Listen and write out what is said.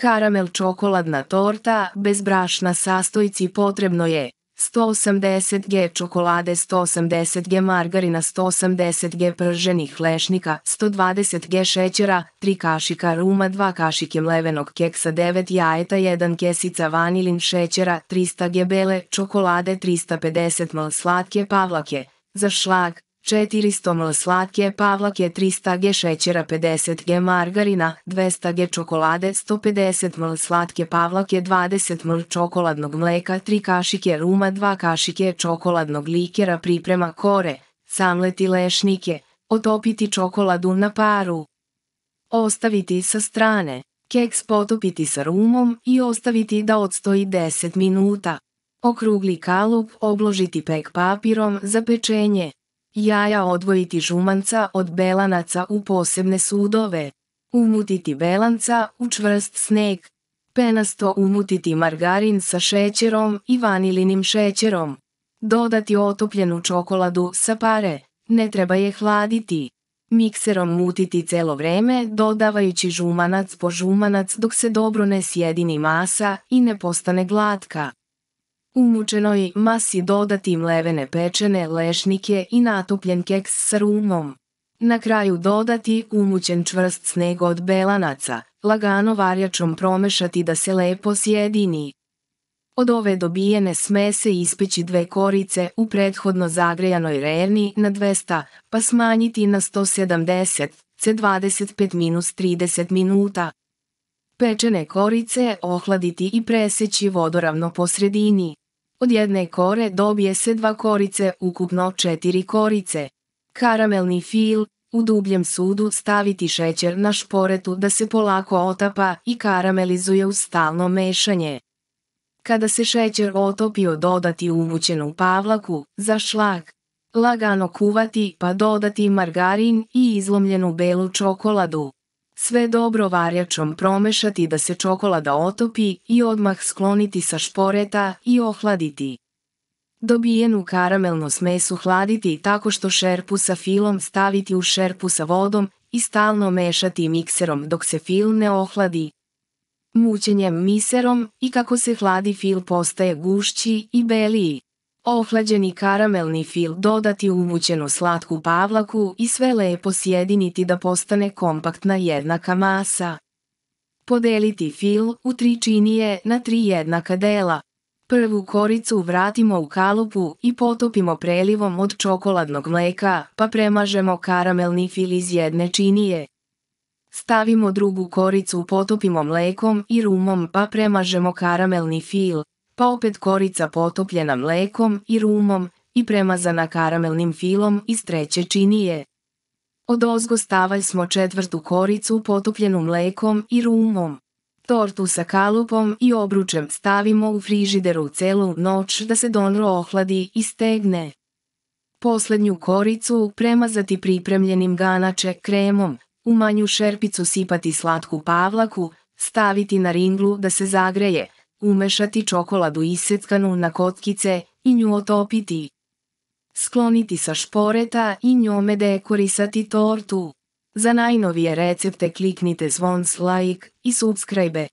Karamel čokoladna torta, bez brašna sastojci potrebno je 180 g čokolade, 180 g margarina, 180 g prženih lešnika, 120 g šećera, 3 kašika ruma, 2 kašike mlevenog keksa, 9 jajeta, 1 kesica vanilin šećera, 300 g bele čokolade, 350 ml slatke pavlake. Za šlag, 400 ml slatke pavlake, 300 g šećera, 50 g margarina, 200 g čokolade, 150 ml slatke pavlake, 20 ml čokoladnog mleka, 3 kašike ruma, 2 kašike čokoladnog likera, priprema kore, samleti lešnike, otopiti čokoladu na paru. Ostaviti sa strane. Keks potopiti sa rumom i ostaviti da odstoji 10 minuta. Okrugli kalup obložiti pek papirom za pečenje. Jaja odvojiti žumanca od belanaca u posebne sudove. Umutiti belanca u čvrst sneg. Penasto umutiti margarin sa šećerom i vanilinim šećerom. Dodati otopljenu čokoladu sa pare. Ne treba je hladiti. Mikserom mutiti celo vreme dodavajući žumanac po žumanac dok se dobro ne sjedini masa i ne postane glatka. Umučenoj masi dodati mlevene pečene lešnike i natopljen keks s rumom. Na kraju dodati umućen čvrst sneg od belanaca, lagano varjačom promešati da se lepo sjedini. Od ove dobijene smese ispeći dve korice u prethodno zagrejanoj rerni na 200, pa smanjiti na 170, c 25-30 minuta. Pečene korice ohladiti i preseći vodoravno po sredini. Od jedne kore dobije se dva korice, ukupno četiri korice. Karamelni fil, u dubljem sudu staviti šećer na šporetu da se polako otapa i karamelizuje u stalno mešanje. Kada se šećer otopio dodati uvućenu pavlaku, za šlag. Lagano kuvati pa dodati margarin i izlomljenu belu čokoladu. Sve dobro varjačom promešati da se čokolada otopi i odmah skloniti sa šporeta i ohladiti. Dobijenu karamelno smesu hladiti tako što šerpu sa filom staviti u šerpu sa vodom i stalno mešati mikserom dok se fil ne ohladi. Mućenjem miserom i kako se hladi fil postaje gušći i beliji. Ohlađeni karamelni fil dodati uvućenu slatku pavlaku i sve lepo sjediniti da postane kompaktna jednaka masa. Podeliti fil u tri činije na tri jednaka dela. Prvu koricu vratimo u kalupu i potopimo prelivom od čokoladnog mleka, pa premažemo karamelni fil iz jedne činije. Stavimo drugu koricu, potopimo mlekom i rumom, pa premažemo karamelni fil pa opet korica potopljena mlekom i rumom i premazana karamelnim filom iz treće činije. Od ozgo stavalj smo četvrtu koricu potopljenu mlekom i rumom. Tortu sa kalupom i obručem stavimo u frižideru celu noć da se donro ohladi i stegne. Poslednju koricu premazati pripremljenim ganače kremom, u manju šerpicu sipati slatku pavlaku, staviti na ringlu da se zagreje, Umešati čokoladu setkanu na kotkice i nju otopiti. Skloniti sa šporeta i njome dekorisati tortu. Za najnovije recepte kliknite zvon like i subscribe.